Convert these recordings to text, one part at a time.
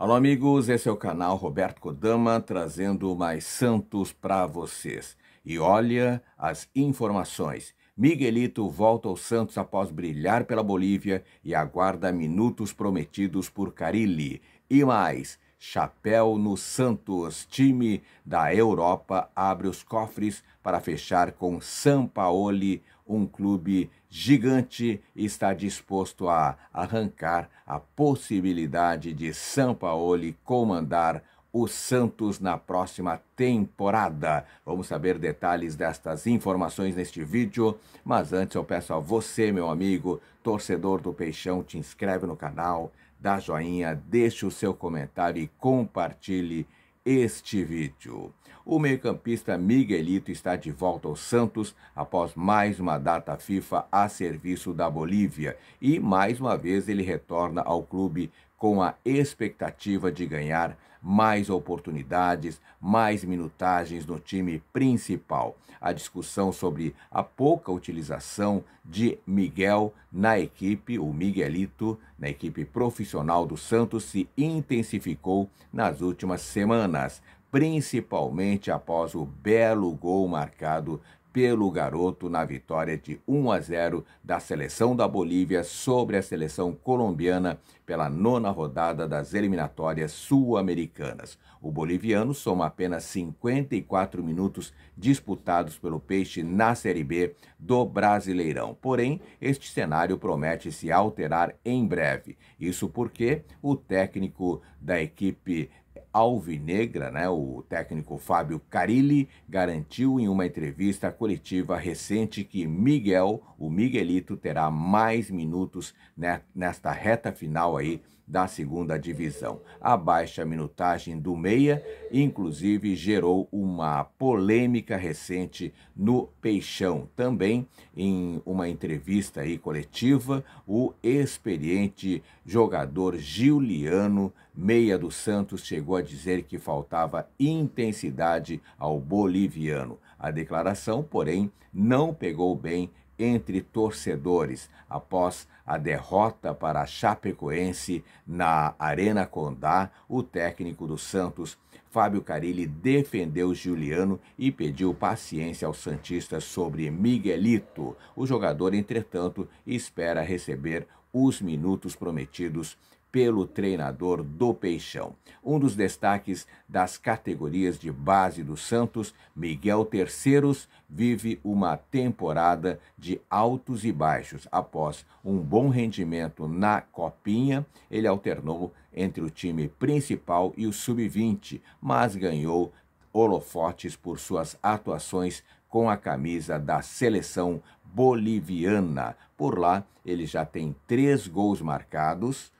Alô, amigos, esse é o canal Roberto Kodama trazendo mais santos para vocês. E olha as informações. Miguelito volta ao Santos após brilhar pela Bolívia e aguarda minutos prometidos por Carilli. E mais, chapéu no Santos, time da Europa abre os cofres para fechar com Sampaoli um clube gigante está disposto a arrancar a possibilidade de Sampaoli comandar o Santos na próxima temporada. Vamos saber detalhes destas informações neste vídeo, mas antes eu peço a você, meu amigo, torcedor do Peixão, te inscreve no canal, dá joinha, deixe o seu comentário e compartilhe este vídeo. O meio-campista Miguelito está de volta ao Santos após mais uma data FIFA a serviço da Bolívia e mais uma vez ele retorna ao clube com a expectativa de ganhar mais oportunidades, mais minutagens no time principal. A discussão sobre a pouca utilização de Miguel na equipe, o Miguelito, na equipe profissional do Santos, se intensificou nas últimas semanas principalmente após o belo gol marcado pelo garoto na vitória de 1 a 0 da seleção da Bolívia sobre a seleção colombiana pela nona rodada das eliminatórias sul-americanas. O boliviano soma apenas 54 minutos disputados pelo Peixe na Série B do Brasileirão. Porém, este cenário promete se alterar em breve. Isso porque o técnico da equipe alvinegra, né, o técnico Fábio Carilli garantiu em uma entrevista coletiva recente que Miguel, o Miguelito, terá mais minutos né, nesta reta final aí da segunda divisão. A baixa minutagem do meia, inclusive, gerou uma polêmica recente no Peixão. Também, em uma entrevista aí coletiva, o experiente jogador Giuliano, meia do Santos, chegou a dizer que faltava intensidade ao boliviano. A declaração, porém, não pegou bem entre torcedores após a derrota para a Chapecoense na Arena Condá, o técnico do Santos, Fábio Carilli, defendeu Juliano e pediu paciência ao Santista sobre Miguelito. O jogador, entretanto, espera receber os minutos prometidos pelo treinador do Peixão. Um dos destaques das categorias de base do Santos, Miguel Terceiros, vive uma temporada de altos e baixos. Após um bom rendimento na Copinha, ele alternou entre o time principal e o sub-20, mas ganhou holofotes por suas atuações com a camisa da seleção boliviana. Por lá, ele já tem três gols marcados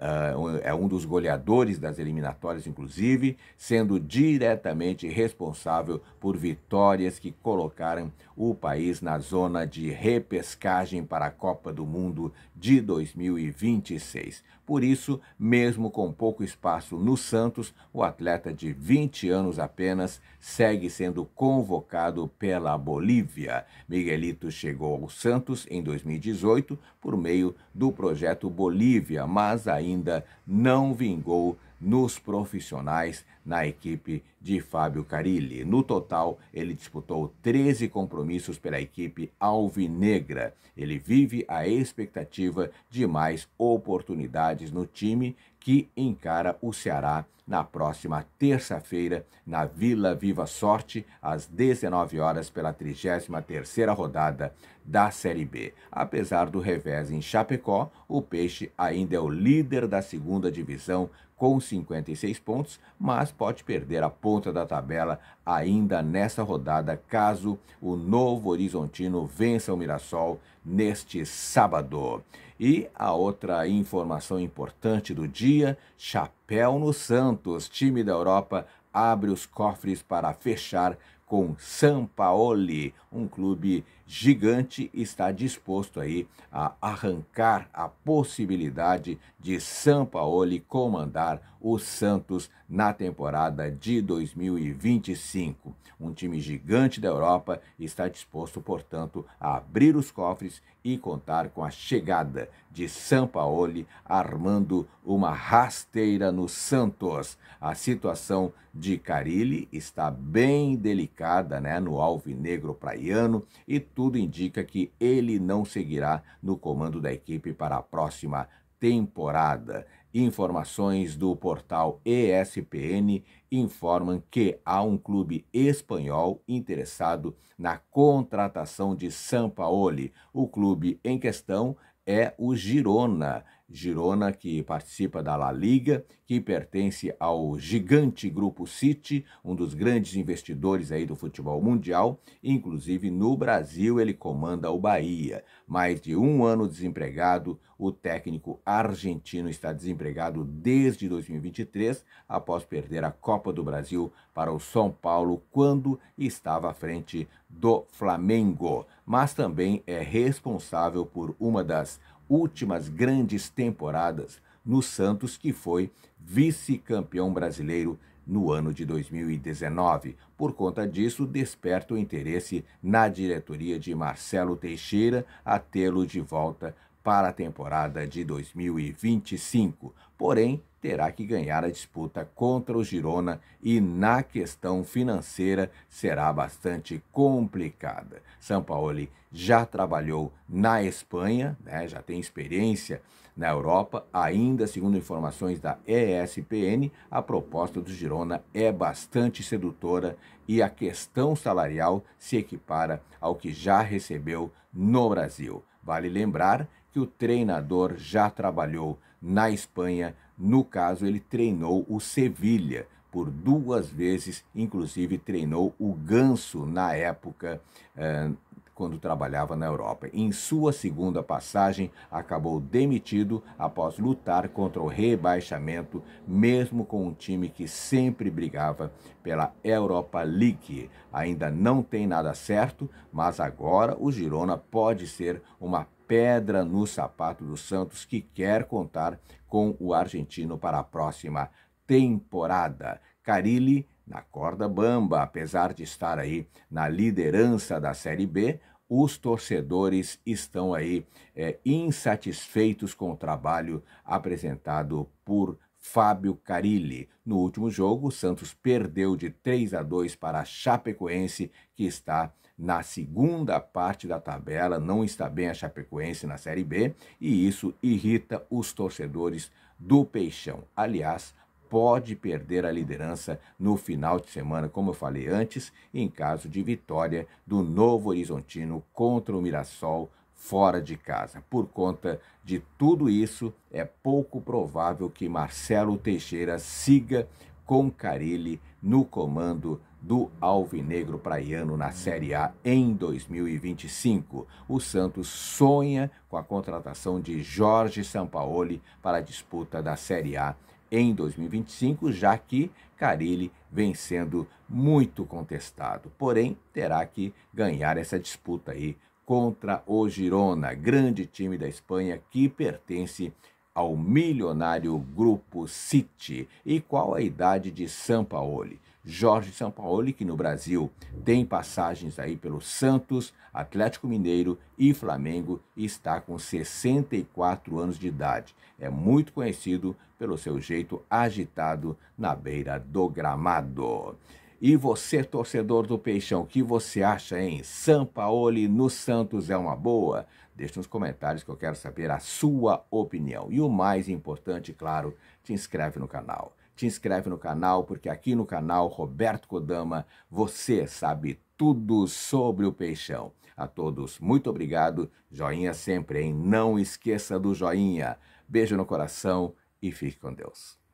ah, é um dos goleadores das eliminatórias, inclusive, sendo diretamente responsável por vitórias que colocaram o país na zona de repescagem para a Copa do Mundo de 2026. Por isso, mesmo com pouco espaço no Santos, o atleta de 20 anos apenas segue sendo convocado pela Bolívia. Miguelito chegou ao Santos em 2018 por meio do projeto Bolívia, mas ainda não vingou nos profissionais na equipe de Fábio Carilli. No total, ele disputou 13 compromissos pela equipe alvinegra. Ele vive a expectativa de mais oportunidades no time que encara o Ceará na próxima terça-feira na Vila Viva Sorte às 19 horas pela 33ª rodada da Série B. Apesar do revés em Chapecó, o Peixe ainda é o líder da segunda divisão com 56 pontos, mas pode perder a ponta da tabela ainda nesta rodada caso o Novo Horizontino vença o Mirassol neste sábado. E a outra informação importante do dia: chapéu no Santos, time da Europa abre os cofres para fechar com Sampaoli, um clube gigante está disposto aí a arrancar a possibilidade de Sampaoli comandar o Santos na temporada de 2025. Um time gigante da Europa está disposto, portanto, a abrir os cofres e contar com a chegada de Sampaoli armando uma rasteira no Santos. A situação de Carilli está bem delicada, né, no alvinegro praiano e tudo indica que ele não seguirá no comando da equipe para a próxima temporada. Informações do portal ESPN informam que há um clube espanhol interessado na contratação de Sampaoli. O clube em questão é o Girona. Girona que participa da La Liga, que pertence ao gigante grupo City, um dos grandes investidores aí do futebol mundial, inclusive no Brasil ele comanda o Bahia. Mais de um ano desempregado, o técnico argentino está desempregado desde 2023, após perder a Copa do Brasil para o São Paulo quando estava à frente do Flamengo, mas também é responsável por uma das últimas grandes temporadas no Santos, que foi vice-campeão brasileiro no ano de 2019. Por conta disso, desperta o interesse na diretoria de Marcelo Teixeira a tê-lo de volta para a temporada de 2025, porém terá que ganhar a disputa contra o Girona e na questão financeira será bastante complicada. São Paulo já trabalhou na Espanha, né, já tem experiência na Europa, ainda segundo informações da ESPN, a proposta do Girona é bastante sedutora e a questão salarial se equipara ao que já recebeu no Brasil. Vale lembrar que o treinador já trabalhou na Espanha. No caso, ele treinou o Sevilha por duas vezes, inclusive treinou o Ganso na época, eh, quando trabalhava na Europa. Em sua segunda passagem, acabou demitido após lutar contra o rebaixamento, mesmo com um time que sempre brigava pela Europa League. Ainda não tem nada certo, mas agora o Girona pode ser uma pedra no sapato do Santos, que quer contar com o argentino para a próxima temporada. Carilli na corda bamba, apesar de estar aí na liderança da Série B, os torcedores estão aí é, insatisfeitos com o trabalho apresentado por Fábio Carilli. No último jogo, o Santos perdeu de 3 a 2 para a Chapecoense, que está na segunda parte da tabela, não está bem a Chapecoense na Série B e isso irrita os torcedores do Peixão. Aliás, pode perder a liderança no final de semana, como eu falei antes, em caso de vitória do Novo Horizontino contra o Mirassol fora de casa. Por conta de tudo isso, é pouco provável que Marcelo Teixeira siga com Carilli no comando do Alvinegro Praiano na Série A em 2025. O Santos sonha com a contratação de Jorge Sampaoli para a disputa da Série A em 2025, já que Carilli vem sendo muito contestado. Porém, terá que ganhar essa disputa aí contra o Girona, grande time da Espanha que pertence ao milionário Grupo City e qual a idade de Sampaoli. Jorge Sampaoli, que no Brasil tem passagens aí pelo Santos, Atlético Mineiro e Flamengo, está com 64 anos de idade. É muito conhecido pelo seu jeito agitado na beira do gramado. E você, torcedor do Peixão, o que você acha, hein? Sampaoli no Santos é uma boa? Deixe nos comentários que eu quero saber a sua opinião. E o mais importante, claro, te inscreve no canal. Te inscreve no canal, porque aqui no canal Roberto Kodama você sabe tudo sobre o peixão. A todos, muito obrigado. Joinha sempre, hein? Não esqueça do joinha. Beijo no coração e fique com Deus.